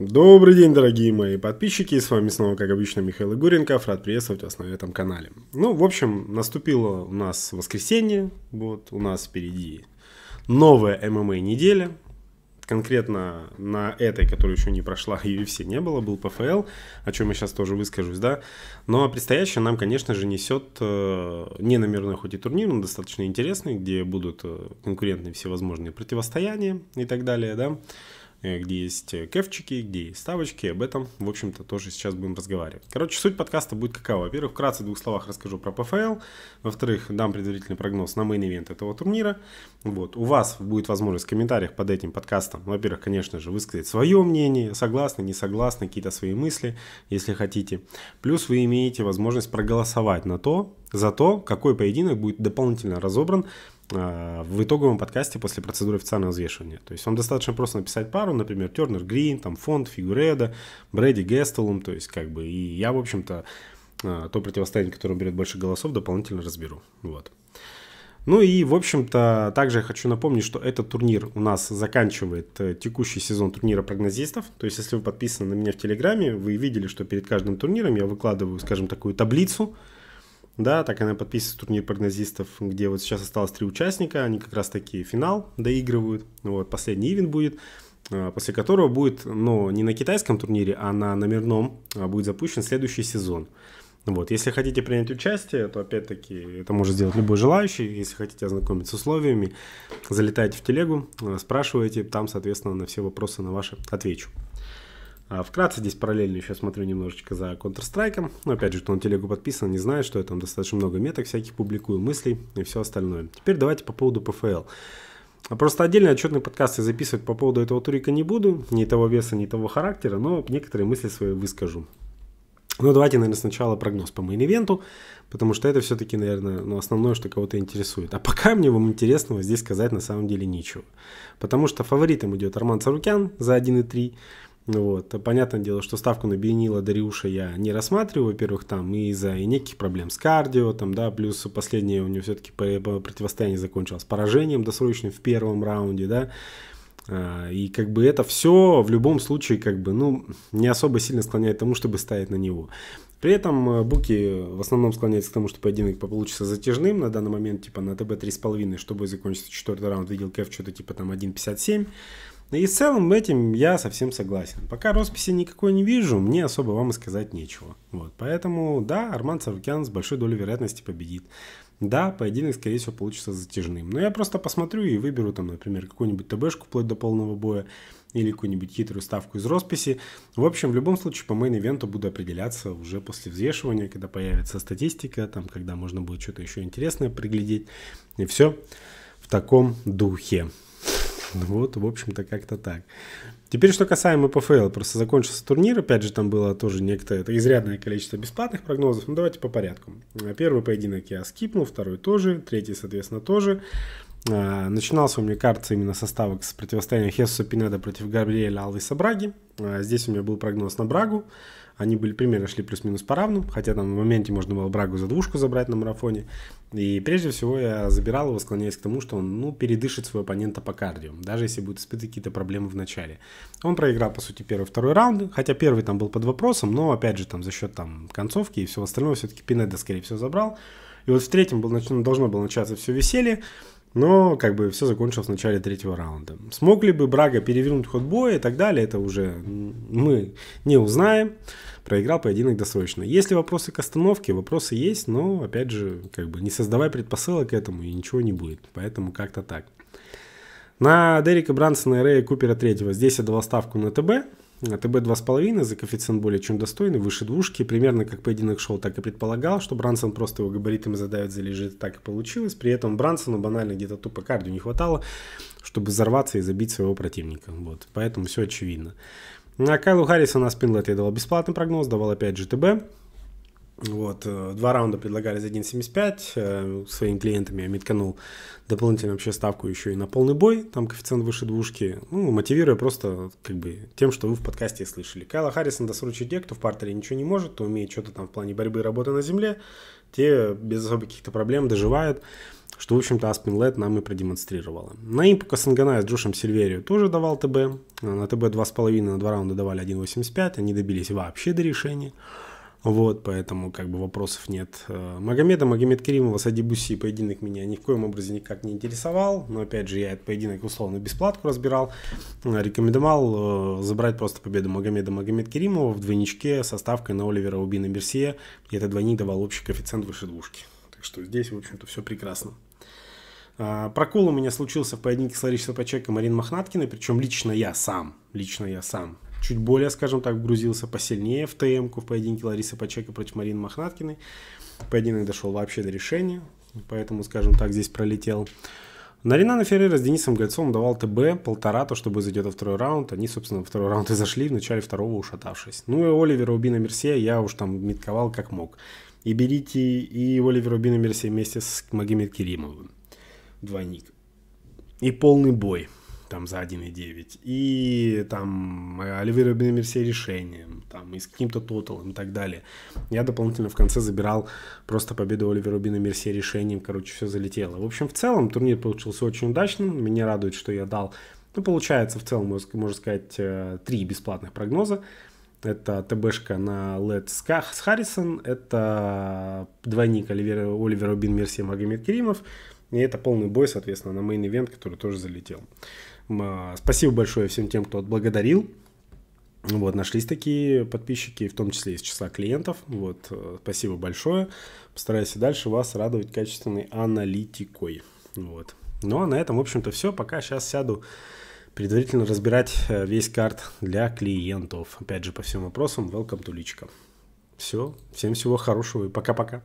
Добрый день, дорогие мои подписчики, с вами снова, как обычно, Михаил Игуренков, рад приветствовать вас на этом канале. Ну, в общем, наступило у нас воскресенье, вот, у нас впереди новая ММА неделя, конкретно на этой, которая еще не прошла, UFC не было, был ПФЛ, о чем я сейчас тоже выскажусь, да, но ну, а предстоящее нам, конечно же, несет не э, ненамерный хоть и турнир, но достаточно интересный, где будут э, конкурентные всевозможные противостояния и так далее, да, Э, где есть э, кэфчики, где есть ставочки. Об этом, в общем-то, тоже сейчас будем разговаривать. Короче, суть подкаста будет какова. Во-первых, вкратце в двух словах расскажу про PFL. Во-вторых, дам предварительный прогноз на мейн-ивент этого турнира. Вот. У вас будет возможность в комментариях под этим подкастом, во-первых, конечно же, высказать свое мнение, согласны, не согласны, какие-то свои мысли, если хотите. Плюс вы имеете возможность проголосовать на то, за то, какой поединок будет дополнительно разобран Э, в итоговом подкасте после процедуры официального взвешивания. То есть вам достаточно просто написать пару, например, Тернер Грин, там Фонд, Фигуреда, Брэди Гестелум, то есть как бы и я, в общем-то, э, то противостояние, которое берет больше голосов, дополнительно разберу. Вот. Ну и, в общем-то, также я хочу напомнить, что этот турнир у нас заканчивает э, текущий сезон турнира прогнозистов. То есть, если вы подписаны на меня в Телеграме, вы видели, что перед каждым турниром я выкладываю, скажем, такую таблицу, да, так она подписывается в турнир прогнозистов, где вот сейчас осталось три участника, они как раз таки финал доигрывают. Вот, последний ивент будет, а, после которого будет, но не на китайском турнире, а на номерном а, будет запущен следующий сезон. Вот, если хотите принять участие, то опять-таки это может сделать любой желающий. Если хотите ознакомиться с условиями, залетайте в телегу, а, спрашивайте, там, соответственно, на все вопросы на ваши отвечу. А вкратце здесь параллельно еще смотрю немножечко за Counter-Strike. Но ну, опять же, кто на телегу подписан, не знает, что я там достаточно много меток всяких публикую, мыслей и все остальное. Теперь давайте по поводу PFL. А просто отдельный отчетный подкаст я записывать по поводу этого турика не буду, ни того веса, ни того характера, но некоторые мысли свои выскажу. Ну, давайте, наверное, сначала прогноз по мейн-ивенту, потому что это все-таки, наверное, ну, основное, что кого-то интересует. А пока мне вам интересного здесь сказать на самом деле нечего. Потому что фаворитом идет Арман Сарукян за 1,3. Ну вот. А понятное дело, что ставку на Бенила Дариуша я не рассматриваю, во-первых, там и из-за неких проблем с кардио, там, да, плюс последнее у него все-таки противостояние закончилось поражением досрочным в первом раунде, да, а, и как бы это все в любом случае как бы, ну, не особо сильно склоняет к тому, чтобы ставить на него. При этом э, буки в основном склоняется к тому, что поединок получится затяжным на данный момент, типа на ТБ 3,5, чтобы закончиться четвертый раунд, видел КФ что-то типа там 1,57. Ну, и в целом этим я совсем согласен. Пока росписи никакой не вижу, мне особо вам и сказать нечего. Вот, поэтому да, Арман Сарукян с большой долей вероятности победит. Да, поединок, скорее всего, получится затяжным. Но я просто посмотрю и выберу там, например, какую-нибудь ТБшку вплоть до полного боя или какую-нибудь хитрую ставку из росписи. В общем, в любом случае, по мейн-ивенту буду определяться уже после взвешивания, когда появится статистика, там, когда можно будет что-то еще интересное приглядеть. И все в таком духе. Вот, в общем-то, как-то так. Теперь, что касаемо PFL, просто закончился турнир, опять же, там было тоже некоторое, это изрядное количество бесплатных прогнозов, ну давайте по порядку. Первый поединок я скипнул, второй тоже, третий, соответственно, тоже. Э, начинался, у меня кажется, именно составок с противостояния Хесуса Пинеда против Габриэля Алвиса Браги. Э, здесь у меня был прогноз на Брагу. Они были примерно шли плюс-минус по равным, хотя там в моменте можно было Брагу за двушку забрать на марафоне. И прежде всего я забирал его, склоняясь к тому, что он ну, передышит своего оппонента по кардио, даже если будет испытывать какие-то проблемы в начале. Он проиграл, по сути, первый второй раунд, хотя первый там был под вопросом, но опять же там за счет там концовки и всего остального все-таки Пинеда, скорее всего, забрал. И вот в третьем был, должно было начаться все веселье но как бы все закончилось в начале третьего раунда. Смог ли бы Брага перевернуть ход боя и так далее, это уже мы не узнаем. Проиграл поединок досрочно. Если вопросы к остановке? Вопросы есть, но, опять же, как бы не создавай предпосылок к этому, и ничего не будет. Поэтому как-то так. На Дерека Брансона и Рэя Купера третьего здесь я давал ставку на ТБ. Э, ТБ 2,5 за коэффициент более чем достойный, выше двушки. Примерно как поединок шел, так и предполагал, что Брансон просто его габаритами задавит, залежит, так и получилось. При этом Брансону банально где-то тупо кардио не хватало, чтобы взорваться и забить своего противника. Вот, поэтому все очевидно. А Кайлу Харрисона спинлет я давал бесплатный прогноз, давал опять же ТБ. Вот, э, два раунда предлагали за 1,75, своим клиентам я метканул дополнительно вообще ставку еще и на полный бой, там коэффициент выше двушки, ну, мотивируя просто как бы тем, что вы в подкасте слышали. Кайла Харрисон досрочит те, кто в партере ничего не может, кто умеет что-то там в плане борьбы и работы на земле, те без особых каких-то проблем доживают, что, в общем-то, Аспин Лед нам и продемонстрировала. На импука Сангана с Джошем Сильверию тоже давал ТБ, э, на ТБ 2,5 на два раунда давали 1,85, они добились вообще до решения. Вот, поэтому как бы вопросов нет. Э, Магомеда Магомед Керимова с Адибуси поединок меня ни в коем образе никак не интересовал. Но опять же, я этот поединок условно бесплатку разбирал. Э, рекомендовал э, забрать просто победу Магомеда Магомед Керимова в двойничке со ставкой на Оливера Убина Берсия. И этот двойник давал общий коэффициент выше двушки. Так что здесь, в общем-то, все прекрасно. Прокол у меня случился в поединке с Ларисой Пачеком Марин Мохнаткиной, причем лично я сам, лично я сам чуть более, скажем так, вгрузился посильнее в ТМ-ку в поединке Ларисы Пачека против Марины Мохнаткиной. Поединок дошел вообще до решения, поэтому, скажем так, здесь пролетел. Нарина на Феррера с Денисом Гольцом давал ТБ полтора, то чтобы зайдет во второй раунд. Они, собственно, во второй раунд и зашли, в начале второго ушатавшись. Ну и Оливера Убина Мерсия я уж там метковал как мог. И берите и Оливера Убина Мерсия вместе с Магомед Керимовым. Двойник. И полный бой там за 1,9, и там э, Оливера Бенмерсе решением, там и с каким-то тоталом и так далее. Я дополнительно в конце забирал просто победу Оливера Бенмерсе решением, короче, все залетело. В общем, в целом турнир получился очень удачным, меня радует, что я дал, ну, получается, в целом, можно сказать, э, три бесплатных прогноза. Это ТБшка на Лед с Харрисон, это двойник Оливера, Оливера Бенмерсе Магомед Керимов, и это полный бой, соответственно, на мейн-ивент, который тоже залетел. А, спасибо большое всем тем, кто отблагодарил. Вот, нашлись такие подписчики, в том числе из числа клиентов. Вот, э, спасибо большое. Постараюсь и дальше вас радовать качественной аналитикой. Вот. Ну, а на этом, в общем-то, все. Пока сейчас сяду предварительно разбирать э, весь карт для клиентов. Опять же, по всем вопросам, welcome to личка. Все, всем всего хорошего и пока-пока.